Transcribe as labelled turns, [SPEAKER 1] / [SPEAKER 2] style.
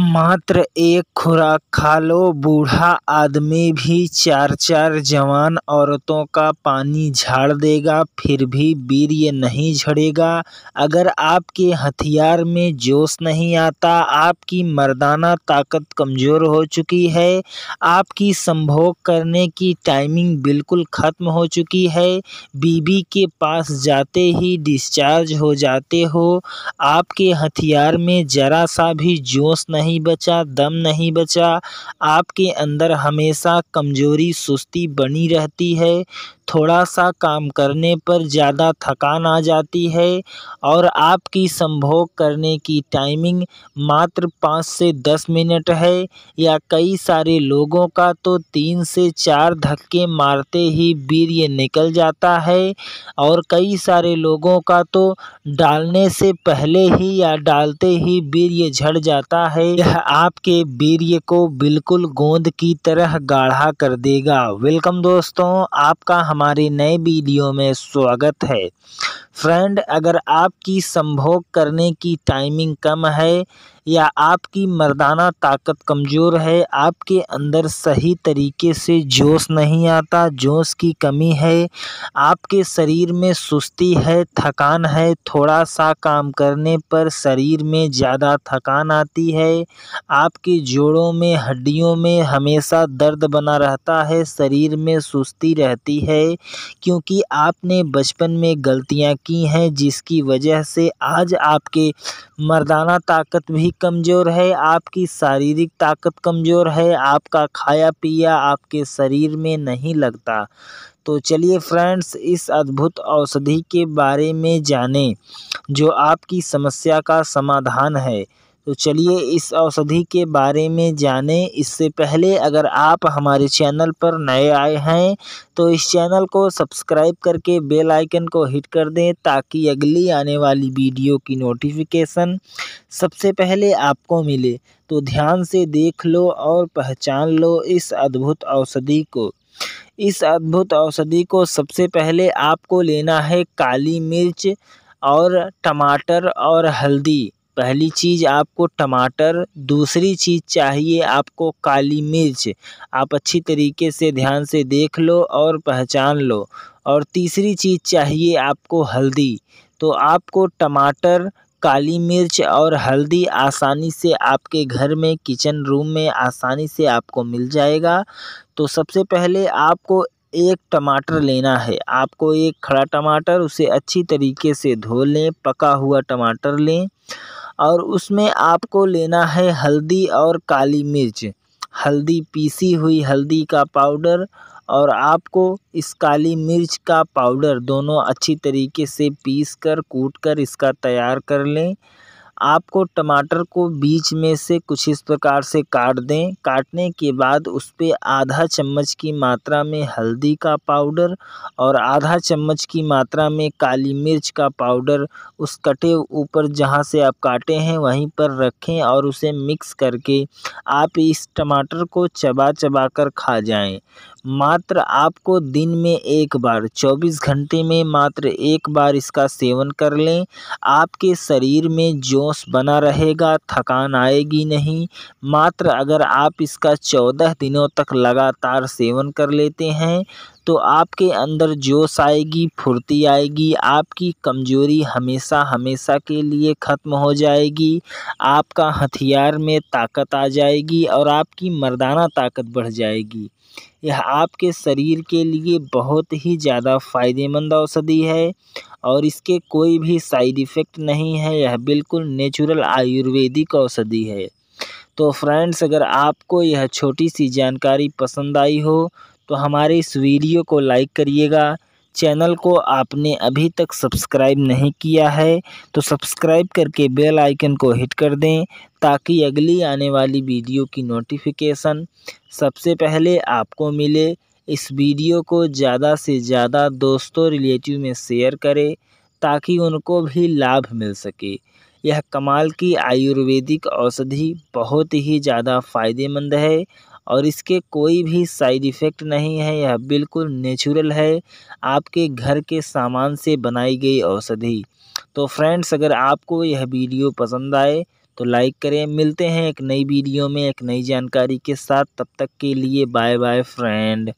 [SPEAKER 1] मात्र एक खुराक खा लो बूढ़ा आदमी भी चार चार जवान औरतों का पानी झाड़ देगा फिर भी वीर्य नहीं झड़ेगा अगर आपके हथियार में जोश नहीं आता आपकी मर्दाना ताकत कमज़ोर हो चुकी है आपकी संभोग करने की टाइमिंग बिल्कुल ख़त्म हो चुकी है बीबी के पास जाते ही डिस्चार्ज हो जाते हो आपके हथियार में ज़रा सा भी जोश नहीं नहीं बचा दम नहीं बचा आपके अंदर हमेशा कमज़ोरी सुस्ती बनी रहती है थोड़ा सा काम करने पर ज़्यादा थकान आ जाती है और आपकी संभोग करने की टाइमिंग मात्र पाँच से दस मिनट है या कई सारे लोगों का तो तीन से चार धक्के मारते ही वीर्य निकल जाता है और कई सारे लोगों का तो डालने से पहले ही या डालते ही वीर झड़ जाता है यह आपके वीर्य को बिल्कुल गोंद की तरह गाढ़ा कर देगा वेलकम दोस्तों आपका हमारे नए वीडियो में स्वागत है फ्रेंड अगर आपकी संभोग करने की टाइमिंग कम है या आपकी मर्दाना ताकत कमज़ोर है आपके अंदर सही तरीके से जोश नहीं आता जोश की कमी है आपके शरीर में सुस्ती है थकान है थोड़ा सा काम करने पर शरीर में ज़्यादा थकान आती है आपके जोड़ों में हड्डियों में हमेशा दर्द बना रहता है शरीर में सुस्ती रहती है क्योंकि आपने बचपन में गलतियां की हैं जिसकी वजह से आज आपके मर्दाना ताकत भी कमज़ोर है आपकी शारीरिक ताकत कमज़ोर है आपका खाया पिया आपके शरीर में नहीं लगता तो चलिए फ्रेंड्स इस अद्भुत औषधि के बारे में जानें जो आपकी समस्या का समाधान है तो चलिए इस औषधि के बारे में जानें इससे पहले अगर आप हमारे चैनल पर नए आए हैं तो इस चैनल को सब्सक्राइब करके बेल आइकन को हिट कर दें ताकि अगली आने वाली वीडियो की नोटिफिकेशन सबसे पहले आपको मिले तो ध्यान से देख लो और पहचान लो इस अद्भुत औषधि को इस अद्भुत औषधि को सबसे पहले आपको लेना है काली मिर्च और टमाटर और हल्दी पहली चीज़ आपको टमाटर दूसरी चीज़ चाहिए आपको काली मिर्च आप अच्छी तरीके से ध्यान से देख लो और पहचान लो और तीसरी चीज़ चाहिए आपको हल्दी तो आपको टमाटर काली मिर्च और हल्दी आसानी से आपके घर में किचन रूम में आसानी से आपको मिल जाएगा तो सबसे पहले आपको एक टमाटर लेना है आपको एक खड़ा टमाटर उसे अच्छी तरीके से धो लें पका हुआ टमाटर लें और उसमें आपको लेना है हल्दी और काली मिर्च हल्दी पीसी हुई हल्दी का पाउडर और आपको इस काली मिर्च का पाउडर दोनों अच्छी तरीके से पीस कर कूट कर इसका तैयार कर लें आपको टमाटर को बीच में से कुछ इस प्रकार से काट दें काटने के बाद उस पर आधा चम्मच की मात्रा में हल्दी का पाउडर और आधा चम्मच की मात्रा में काली मिर्च का पाउडर उस कटे ऊपर जहाँ से आप काटे हैं वहीं पर रखें और उसे मिक्स करके आप इस टमाटर को चबा चबा कर खा जाएं मात्र आपको दिन में एक बार 24 घंटे में मात्र एक बार इसका सेवन कर लें आपके शरीर में जो जोश बना रहेगा थकान आएगी नहीं मात्र अगर आप इसका चौदह दिनों तक लगातार सेवन कर लेते हैं तो आपके अंदर जोश आएगी फुर्ती आएगी आपकी कमजोरी हमेशा हमेशा के लिए ख़त्म हो जाएगी आपका हथियार में ताकत आ जाएगी और आपकी मर्दाना ताकत बढ़ जाएगी यह आपके शरीर के लिए बहुत ही ज़्यादा फ़ायदेमंद औषधि है और इसके कोई भी साइड इफ़ेक्ट नहीं है यह बिल्कुल नेचुरल आयुर्वेदिक औषधि है तो फ्रेंड्स अगर आपको यह छोटी सी जानकारी पसंद आई हो तो हमारे इस वीडियो को लाइक करिएगा चैनल को आपने अभी तक सब्सक्राइब नहीं किया है तो सब्सक्राइब करके बेल आइकन को हिट कर दें ताकि अगली आने वाली वीडियो की नोटिफिकेशन सबसे पहले आपको मिले इस वीडियो को ज़्यादा से ज़्यादा दोस्तों रिलेटिव में शेयर करें ताकि उनको भी लाभ मिल सके यह कमाल की आयुर्वेदिक औषधि बहुत ही ज़्यादा फ़ायदेमंद है और इसके कोई भी साइड इफ़ेक्ट नहीं है यह बिल्कुल नेचुरल है आपके घर के सामान से बनाई गई औषधि तो फ्रेंड्स अगर आपको यह वीडियो पसंद आए तो लाइक करें मिलते हैं एक नई वीडियो में एक नई जानकारी के साथ तब तक के लिए बाय बाय फ्रेंड